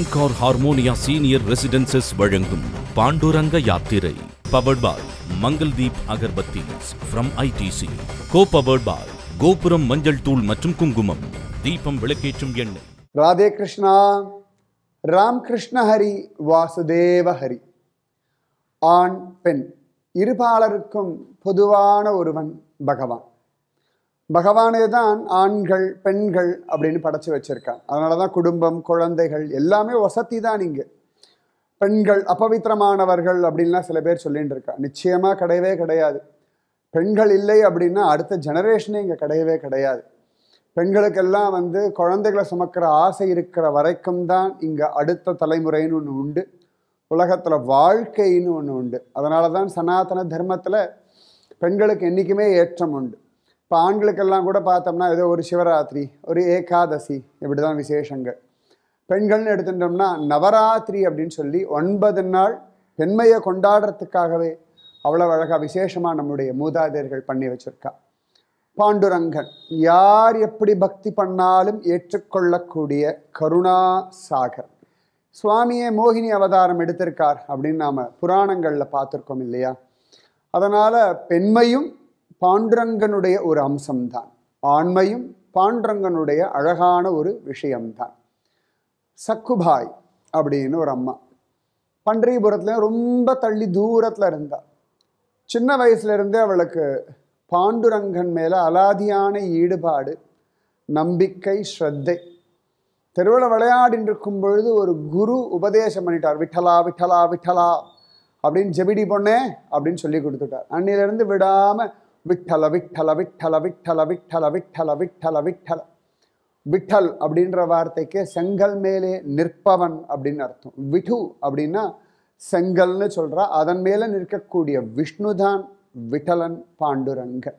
anchor harmonia senior residences வழங்கும் பாண்டுரங்க யாத்திரை powered by Mangaldeep agarbattis from ITC co powered by Gopuram மஞ்சள் தூள் மற்றும் குங்குமம் தீபம் விளக்கேற்றும் எண்ணெய் ராதே கிருஷ்ணா ராம் கிருஷ்ண ஹரி வாசுதேவ ஹரி ஆண் பெண் இருபாலருக்கும் பொதுவான ஒருவன் பகவான் பகவானே தான் ஆண்கள் பெண்கள் அப்படின்னு படைச்சு வச்சிருக்கான் அதனால தான் குடும்பம் குழந்தைகள் எல்லாமே வசதி தான் இங்கே பெண்கள் அபவித்திரமானவர்கள் அப்படின்லாம் சில பேர் சொல்லிட்டு இருக்கா நிச்சயமாக கிடையவே கிடையாது பெண்கள் இல்லை அப்படின்னா அடுத்த ஜெனரேஷனே இங்கே கிடையவே கிடையாது பெண்களுக்கெல்லாம் வந்து குழந்தைகளை சுமக்கிற ஆசை இருக்கிற வரைக்கும் தான் இங்கே அடுத்த தலைமுறைன்னு ஒன்று உண்டு உலகத்தில் வாழ்க்கைன்னு ஒன்று உண்டு அதனால தான் சனாதன தர்மத்தில் பெண்களுக்கு என்றைக்குமே ஏற்றம் உண்டு இப்போ ஆண்களுக்கெல்லாம் கூட பார்த்தோம்னா ஏதோ ஒரு சிவராத்திரி ஒரு ஏகாதசி இப்படி தான் விசேஷங்கள் பெண்கள்னு எடுத்துட்டோம்னா நவராத்திரி அப்படின்னு சொல்லி ஒன்பது நாள் பெண்மையை கொண்டாடுறதுக்காகவே அவ்வளோ அழகாக விசேஷமாக நம்முடைய மூதாதையர்கள் பண்ணி வச்சுருக்கா பாண்டுரங்கன் யார் எப்படி பக்தி பண்ணாலும் ஏற்றுக்கொள்ளக்கூடிய கருணா சாகர் சுவாமியே மோகினி அவதாரம் எடுத்திருக்கார் அப்படின்னு நாம் புராணங்களில் பார்த்துருக்கோம் இல்லையா அதனால் பெண்மையும் பாண்டுரங்கனுடைய ஒரு அம்சம்தான் ஆண்மையும் பாண்டரங்கனுடைய அழகான ஒரு விஷயம்தான் சக்குபாய் அப்படின்னு ஒரு அம்மா பண்டிரிபுரத்தில் ரொம்ப தள்ளி தூரத்தில் இருந்தாள் சின்ன வயசுலேருந்தே அவளுக்கு பாண்டுரங்கன் மேலே அலாதியான ஈடுபாடு நம்பிக்கை ஸ்ரத்தை தெருவில் விளையாடின்னு இருக்கும் பொழுது ஒரு குரு உபதேசம் பண்ணிட்டார் விட்டலா விட்டலா விட்டலா அப்படின்னு ஜெபிடி பொண்ணே அப்படின்னு சொல்லி கொடுத்துட்டார் அன்னிலேருந்து விடாமல் விட்டல விட்டல விட்டல விட்டல விட்டல விட்டல விட்டல விட்டல விட்டல் அப்படின்ற வார்த்தைக்கு செங்கல் மேலே நிற்பவன் அப்படின்னு அர்த்தம் விடு அப்படின்னா செங்கல்னு சொல்கிறா அதன் மேலே நிற்கக்கூடிய விஷ்ணுதான் விட்டலன் பாண்டுரங்கன்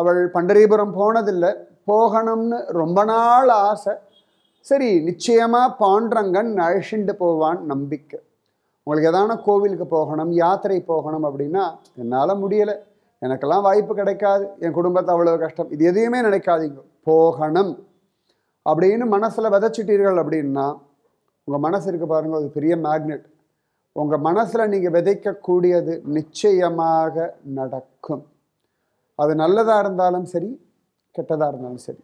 அவள் பண்டரிபுரம் போனதில்லை போகணும்னு ரொம்ப நாள் ஆசை சரி நிச்சயமாக பாண்டுரங்கன் அழிச்சுண்டு போவான் நம்பிக்கை உங்களுக்கு எதான கோவிலுக்கு போகணும் யாத்திரை போகணும் அப்படின்னா என்னால் முடியலை எனக்கெல்லாம் வாய்ப்பு கிடைக்காது என் குடும்பத்தை அவ்வளோ கஷ்டம் இது எதையுமே நினைக்காதீங்க போகணும் அப்படின்னு மனசில் விதைச்சிட்டீர்கள் அப்படின்னா உங்கள் மனசு இருக்க பாருங்கள் அது பெரிய மேக்னெட் உங்கள் மனசில் நீங்கள் விதைக்கக்கூடியது நிச்சயமாக நடக்கும் அது நல்லதாக இருந்தாலும் சரி கெட்டதாக இருந்தாலும் சரி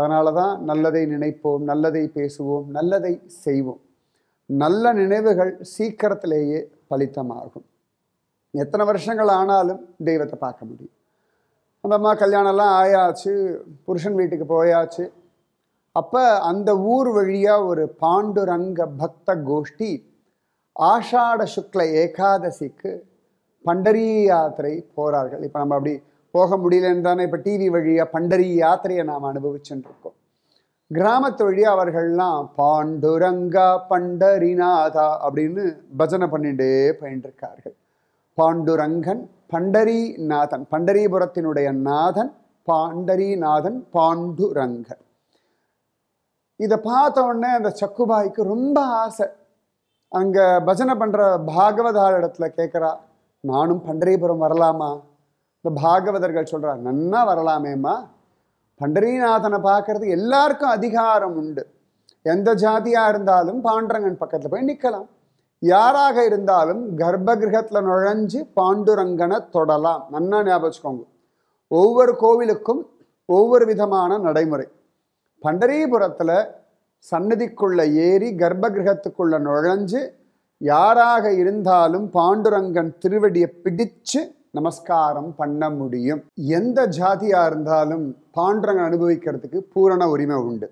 அதனால தான் நல்லதை நினைப்போம் நல்லதை பேசுவோம் நல்லதை செய்வோம் நல்ல நினைவுகள் சீக்கிரத்திலேயே பலித்தமாகும் எத்தனை வருஷங்கள் ஆனாலும் தெய்வத்தை பார்க்க முடியும் அந்த அம்மா கல்யாணம்லாம் ஆயாச்சு புருஷன் வீட்டுக்கு போயாச்சு அப்போ அந்த ஊர் வழியாக ஒரு பாண்டுரங்க பக்த கோஷ்டி ஆஷாட சுக்ல ஏகாதசிக்கு பண்டரி யாத்திரை போகிறார்கள் இப்போ நம்ம அப்படி போக முடியலன்னு தானே இப்போ டிவி வழியாக பண்டரி யாத்திரையை நாம் அனுபவிச்சுருக்கோம் கிராமத்து வழியாக அவர்கள்லாம் பாண்டுரங்கா பண்டரிநாதா அப்படின்னு பஜனை பண்ணிட்டே பயின்றிருக்கார்கள் பாண்டுரங்கன் பண்டரிநாதன் பண்டரிபுரத்தினுடைய நாதன் பாண்டரிநாதன் பாண்டுரங்கன் இதை பார்த்த உடனே அந்த சக்குபாய்க்கு ரொம்ப ஆசை அங்கே பஜனை பண்ணுற பாகவதார் இடத்துல கேட்குறா நானும் பண்டரிபுரம் வரலாமா இந்த பாகவதர்கள் சொல்கிறா நன்னா வரலாமேம்மா பண்டரிநாதனை பார்க்கறது எல்லாருக்கும் அதிகாரம் உண்டு எந்த ஜாதியாக இருந்தாலும் பாண்டரங்கன் பக்கத்தில் போய் நிற்கலாம் யாராக இருந்தாலும் கிரகத்தில் நுழைஞ்சு பாண்டுரங்கனை தொடலாம் நன்னா ஞாபகம் வச்சுக்கோங்க ஒவ்வொரு கோவிலுக்கும் ஒவ்வொரு விதமான நடைமுறை பண்டரீபுரத்தில் சன்னதிக்குள்ளே ஏறி கர்ப்பகிரகத்துக்குள்ளே நுழைஞ்சு யாராக இருந்தாலும் பாண்டுரங்கன் திருவடியை பிடிச்சு நமஸ்காரம் பண்ண முடியும் எந்த ஜாதியாக இருந்தாலும் பாண்டுரங்கன் அனுபவிக்கிறதுக்கு பூரண உரிமை உண்டு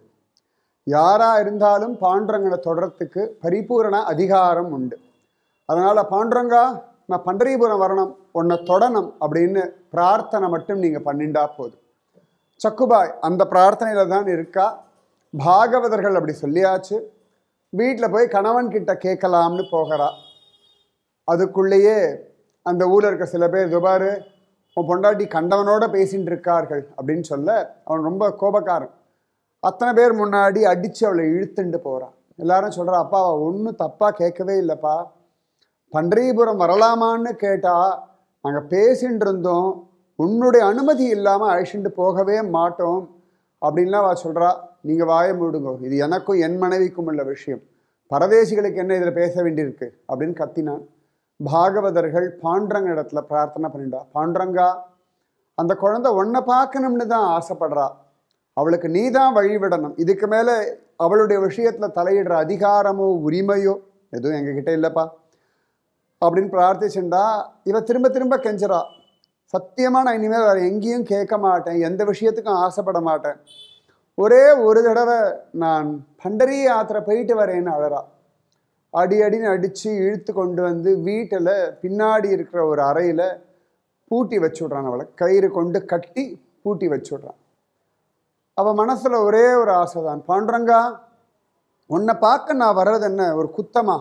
யாராக இருந்தாலும் பாண்டுரங்கனை தொடரத்துக்கு பரிபூரண அதிகாரம் உண்டு அதனால் பாண்டுரங்கா நான் பண்டரிபுரம் வரணும் உன்னை தொடணும் அப்படின்னு பிரார்த்தனை மட்டும் நீங்கள் பண்ணிண்டா போதும் சக்குபாய் அந்த பிரார்த்தனையில் தான் இருக்கா பாகவதர்கள் அப்படி சொல்லியாச்சு வீட்டில் போய் கணவன் கிட்ட கேட்கலாம்னு போகிறா அதுக்குள்ளேயே அந்த ஊரில் இருக்க சில பேர் துபாரு உன் பொண்டாட்டி கண்டவனோட பேசின்னு இருக்கார்கள் அப்படின்னு சொல்ல அவன் ரொம்ப கோபக்காரன் அத்தனை பேர் முன்னாடி அடித்து அவளை இழுத்துண்டு போகிறான் எல்லாரும் சொல்கிறா அப்பா அவள் ஒன்றும் தப்பாக கேட்கவே இல்லைப்பா பண்டரிபுரம் வரலாமான்னு கேட்டால் நாங்கள் பேசின்னு இருந்தோம் உன்னுடைய அனுமதி இல்லாமல் அழைச்சிட்டு போகவே மாட்டோம் அப்படின்லாம் வா சொல்கிறா நீங்கள் வாய மூடுங்க இது எனக்கும் என் மனைவிக்கும் உள்ள விஷயம் பரதேசிகளுக்கு என்ன இதில் பேச வேண்டியிருக்கு அப்படின்னு கத்தினான் பாகவதர்கள் பாண்டரங்க இடத்துல பிரார்த்தனை பண்ணிட்டா பாண்டரங்கா அந்த குழந்தை ஒன்றை பார்க்கணும்னு தான் ஆசைப்படுறா அவளுக்கு நீ தான் வழிவிடணும் இதுக்கு மேலே அவளுடைய விஷயத்தில் தலையிடுற அதிகாரமோ உரிமையோ எதுவும் எங்ககிட்ட இல்லைப்பா அப்படின்னு பிரார்த்திச்சுண்டா இவ திரும்ப திரும்ப கெஞ்சரா சத்தியமாக நான் இனிமேல் வேறு எங்கேயும் கேட்க மாட்டேன் எந்த விஷயத்துக்கும் ஆசைப்பட மாட்டேன் ஒரே ஒரு தடவை நான் பண்டரி யாத்திரை போயிட்டு வரேன்னு அழறா அடி அடின்னு அடித்து இழுத்து கொண்டு வந்து வீட்டில் பின்னாடி இருக்கிற ஒரு அறையில் பூட்டி விட்றான் அவளை கயிறு கொண்டு கட்டி பூட்டி விட்றான் அவள் மனசில் ஒரே ஒரு ஆசை தான் பாண்டுறங்கா உன்னை பார்க்க நான் வர்றது என்ன ஒரு குத்தமா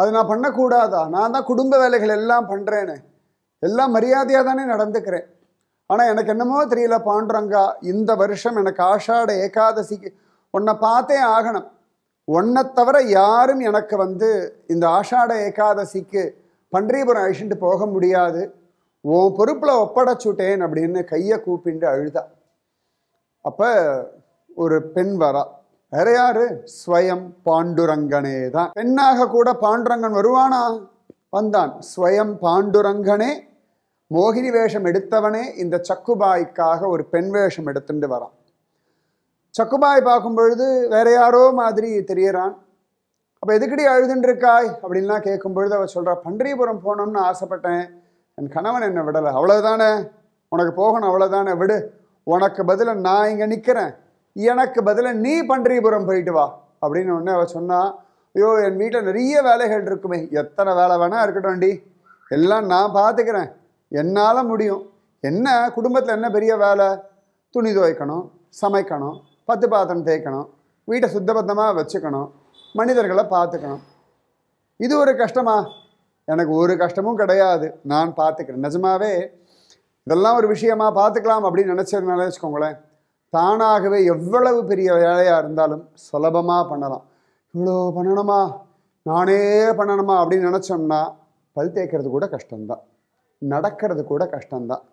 அது நான் பண்ணக்கூடாதா நான் தான் குடும்ப வேலைகள் எல்லாம் பண்ணுறேன்னு எல்லாம் மரியாதையாக தானே நடந்துக்கிறேன் ஆனால் எனக்கு என்னமோ தெரியல பாண்டுறங்கா இந்த வருஷம் எனக்கு ஆஷாட ஏகாதசிக்கு உன்னை பார்த்தே ஆகணும் உன்னை தவிர யாரும் எனக்கு வந்து இந்த ஆஷாட ஏகாதசிக்கு பன்றிபுரம் அழிச்சுட்டு போக முடியாது உன் பொறுப்பில் ஒப்படைச்சுட்டேன் அப்படின்னு கையை கூப்பிண்டு அழுதா அப்போ ஒரு பெண் வரா வேற யாரு ஸ்வயம் பாண்டுரங்கனே தான் பெண்ணாக கூட பாண்டுரங்கன் வருவானா வந்தான் ஸ்வயம் பாண்டுரங்கனே மோகினி வேஷம் எடுத்தவனே இந்த சக்குபாய்க்காக ஒரு பெண் வேஷம் எடுத்துட்டு வரான் சக்குபாய் பார்க்கும் பொழுது வேற யாரோ மாதிரி தெரியறான் அப்போ எதுக்கடி அழுதுன்றிருக்காய் அப்படின்லாம் கேட்கும் பொழுது அவள் சொல்கிறா பண்டிரிபுரம் போனோம்னு ஆசைப்பட்டேன் என் கணவன் என்னை விடலை அவ்வளோதானே உனக்கு போகணும் அவ்வளோதானே விடு உனக்கு பதில நான் இங்கே நிற்கிறேன் எனக்கு பதில நீ பன்றிபுரம் போயிட்டு வா அப்படின்னு ஒன்று அவள் சொன்னால் ஐயோ என் வீட்டில் நிறைய வேலைகள் இருக்குமே எத்தனை வேலை வேணால் டி எல்லாம் நான் பார்த்துக்கிறேன் என்னால் முடியும் என்ன குடும்பத்தில் என்ன பெரிய வேலை துணி துவைக்கணும் சமைக்கணும் பத்து பாத்திரம் தேய்க்கணும் வீட்டை சுத்தபத்தமாக வச்சுக்கணும் மனிதர்களை பார்த்துக்கணும் இது ஒரு கஷ்டமா எனக்கு ஒரு கஷ்டமும் கிடையாது நான் பார்த்துக்கிறேன் நிஜமாவே இதெல்லாம் ஒரு விஷயமா பார்த்துக்கலாம் அப்படின்னு நினச்சதுனால வச்சுக்கோங்களேன் தானாகவே எவ்வளவு பெரிய வேலையாக இருந்தாலும் சுலபமாக பண்ணலாம் இவ்வளோ பண்ணணுமா நானே பண்ணணுமா அப்படின்னு நினச்சோம்னா பல் தேய்க்கிறது கூட கஷ்டம்தான் நடக்கிறது கூட கஷ்டம்தான்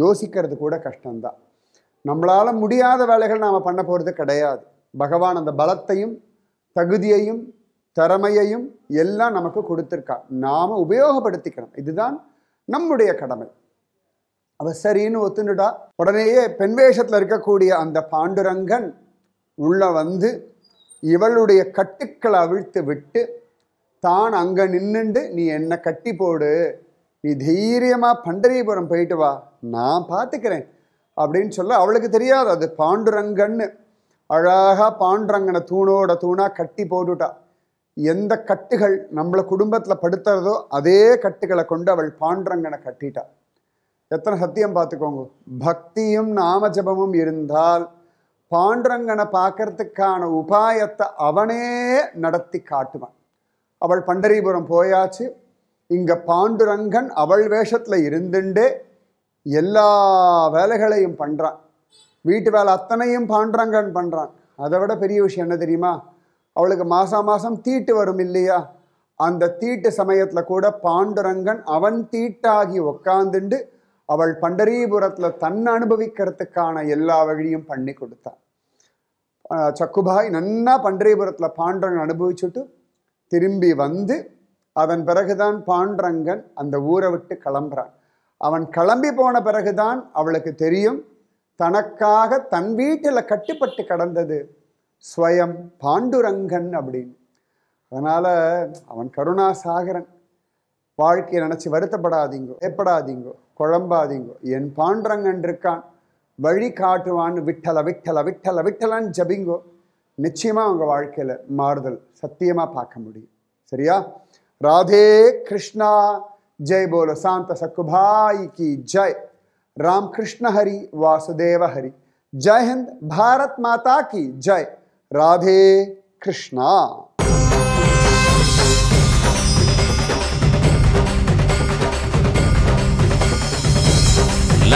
யோசிக்கிறது கூட கஷ்டம்தான் நம்மளால் முடியாத வேலைகள் நாம் பண்ண போகிறது கிடையாது பகவான் அந்த பலத்தையும் தகுதியையும் திறமையையும் எல்லாம் நமக்கு கொடுத்துருக்கா நாம் உபயோகப்படுத்திக்கணும் இதுதான் நம்முடைய கடமை அவ சரின்னு ஒத்துண்டுடா உடனேயே பெண் வேஷத்தில் இருக்கக்கூடிய அந்த பாண்டுரங்கன் உள்ள வந்து இவளுடைய கட்டுக்களை அவிழ்த்து விட்டு தான் அங்கே நின்றுண்டு நீ என்னை கட்டி போடு நீ தைரியமாக பண்டரிபுரம் போயிட்டு வா நான் பார்த்துக்கிறேன் அப்படின்னு சொல்ல அவளுக்கு தெரியாது அது பாண்டுரங்கன்னு அழகாக பாண்டுரங்கனை தூணோட தூணாக கட்டி போட்டுட்டா எந்த கட்டுகள் நம்மளை குடும்பத்தில் படுத்துறதோ அதே கட்டுகளை கொண்டு அவள் பாண்டுரங்கனை கட்டிட்டா எத்தனை சத்தியம் பார்த்துக்கோங்க பக்தியும் நாமஜபமும் இருந்தால் பாண்டுரங்கனை பார்க்கறதுக்கான உபாயத்தை அவனே நடத்தி காட்டுவான் அவள் பண்டரிபுரம் போயாச்சு இங்கே பாண்டுரங்கன் அவள் வேஷத்தில் இருந்துண்டு எல்லா வேலைகளையும் பண்ணுறான் வீட்டு வேலை அத்தனையும் பாண்டுரங்கன் பண்ணுறான் அதை விட பெரிய விஷயம் என்ன தெரியுமா அவளுக்கு மாதம் மாதம் தீட்டு வரும் இல்லையா அந்த தீட்டு சமயத்தில் கூட பாண்டுரங்கன் அவன் தீட்டாகி உக்காந்துண்டு அவள் பண்டரீபுரத்தில் தன் அனுபவிக்கிறதுக்கான எல்லா வழியும் பண்ணி கொடுத்தான் சக்குபாய் நன்னா பண்டரீபுரத்தில் பாண்டரங்கன் அனுபவிச்சுட்டு திரும்பி வந்து அதன் பிறகுதான் பாண்டரங்கன் அந்த ஊரை விட்டு கிளம்புறான் அவன் கிளம்பி போன பிறகுதான் அவளுக்கு தெரியும் தனக்காக தன் வீட்டில் கட்டுப்பட்டு கடந்தது ஸ்வயம் பாண்டுரங்கன் அப்படின்னு அதனால் அவன் கருணாசாகரன் வாழ்க்கையை நினச்சி வருத்தப்படாதீங்கோ ஏற்படாதீங்கோ കുളമ്പാദിൻ എൻ പാണ്ടരങ്കൻറു കാൾ വഴി കാട്ടു വാണു വിട്ടല വിട്ടല വിട്ടല വിട്ടലൻ ജബിങ്ങോ നിശ്ചയമാ അവങ്ങ വാഴക്കേൽ മാർദൽ സത്യയമാ പാകമുടി ശരിയാ രാധേ കൃഷ്ണാ ജയ് ബോല ശാന്ത സകുഭായികി ജയ് രാമകൃഷ്ണ ഹരി വാസദേവ ഹരി ജയ് ഹിന്ദ് ഭാരത് മാതാക്കി ജയ് Radhe Krishna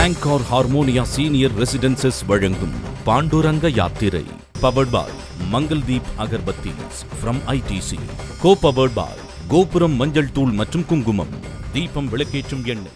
anchor harmonia senior residences வழங்கும் பாண்டுரங்க யாத்திரை பவர்ட் பாய் தீப் agarbatti from ITC co powered by Gopuram மஞ்சள் தூள் மற்றும் குங்குமம் தீபம் விளக்கேற்றும் எண்ணெய்